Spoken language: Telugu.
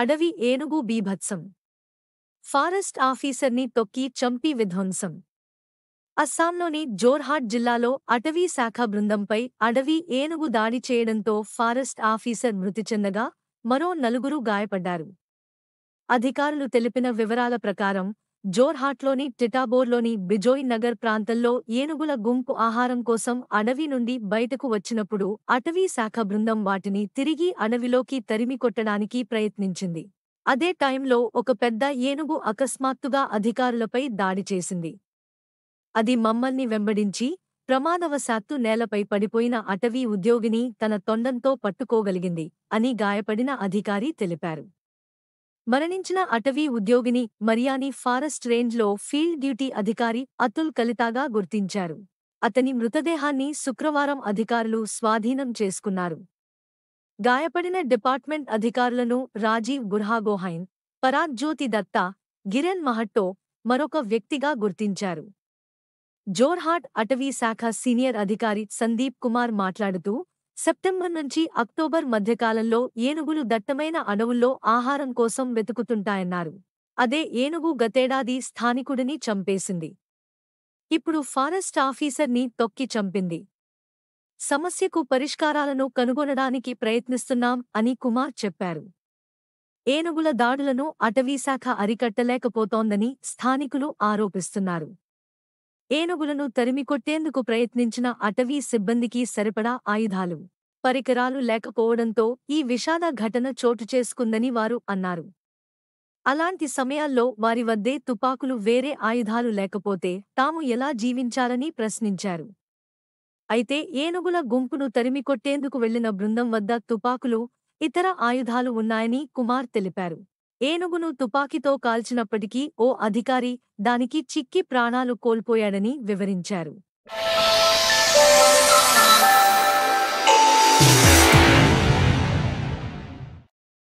అడవి ఏనుగు బీభత్సం ఫారెస్ట్ ఆఫీసర్ని తొక్కి చంపి విధ్వంసం అస్సాంలోని జోర్హాట్ జిల్లాలో అటవీ శాఖ బృందంపై అడవి ఏనుగు దాడి చేయడంతో ఫారెస్ట్ ఆఫీసర్ మృతి చెందగా మరో నలుగురు గాయపడ్డారు అధికారులు తెలిపిన వివరాల ప్రకారం జోర్హాట్లోని టిటాబోర్లోని బిజోయ్ నగర్ ప్రాంతంలో ఏనుగుల గుంపు ఆహారం కోసం అడవి నుండి బయటకు వచ్చినప్పుడు అటవీ శాఖ బృందం వాటిని తిరిగి అడవిలోకి తరిమికొట్టడానికి ప్రయత్నించింది అదే టైంలో ఒక పెద్ద ఏనుగు అకస్మాత్తుగా అధికారులపై దాడి చేసింది అది మమ్మల్ని వెంబడించి ప్రమాదవశాత్తు నేలపై పడిపోయిన అటవీ ఉద్యోగిని తన తొండంతో పట్టుకోగలిగింది అని గాయపడిన అధికారి తెలిపారు మరణించిన అటవీ ఉద్యోగిని మరియాని ఫారెస్ట్ రేంజ్లో ఫీల్డ్ డ్యూటీ అధికారి అతుల్ కలితాగా గుర్తించారు అతని మృతదేహాన్ని శుక్రవారం అధికారులు స్వాధీనం చేసుకున్నారు గాయపడిన డిపార్ట్మెంట్ అధికారులను రాజీవ్ గుర్హాగోహైన్ జ్యోతి దత్తా గిరెన్ మహట్టో మరొక వ్యక్తిగా గుర్తించారు జోర్హాట్ అటవీ శాఖ సీనియర్ అధికారి సందీప్ కుమార్ మాట్లాడుతూ సెప్టెంబర్ నుంచి అక్టోబర్ మధ్యకాలంలో ఏనుగులు దట్టమైన అడవుల్లో ఆహారం కోసం వెతుకుతుంటాయన్నారు అదే ఏనుగు గతేడాది స్థానికుడిని చంపేసింది ఇప్పుడు ఫారెస్ట్ ఆఫీసర్ని తొక్కి చంపింది సమస్యకు పరిష్కారాలను కనుగొనడానికి ప్రయత్నిస్తున్నాం అని కుమార్ చెప్పారు ఏనుగుల దాడులను అటవీశాఖ అరికట్టలేకపోతోందని స్థానికులు ఆరోపిస్తున్నారు ఏనుగులను తరిమికొట్టేందుకు ప్రయత్నించిన అటవీ సిబ్బందికి సరిపడా ఆయుధాలు పరికరాలు లేకపోవడంతో ఈ విషాద ఘటన చోటు చేసుకుందని వారు అన్నారు అలాంటి సమయాల్లో వారి వద్దే తుపాకులు వేరే ఆయుధాలు లేకపోతే తాము ఎలా జీవించాలని ప్రశ్నించారు అయితే ఏనుగుల గుంపును తరిమికొట్టేందుకు వెళ్లిన బృందం వద్ద తుపాకులు ఇతర ఆయుధాలు ఉన్నాయని కుమార్ తెలిపారు ఏనుగును తుపాకీతో కాల్చినప్పటికీ ఓ అధికారి దానికి చిక్కి ప్రాణాలు కోల్పోయాడని వివరించారు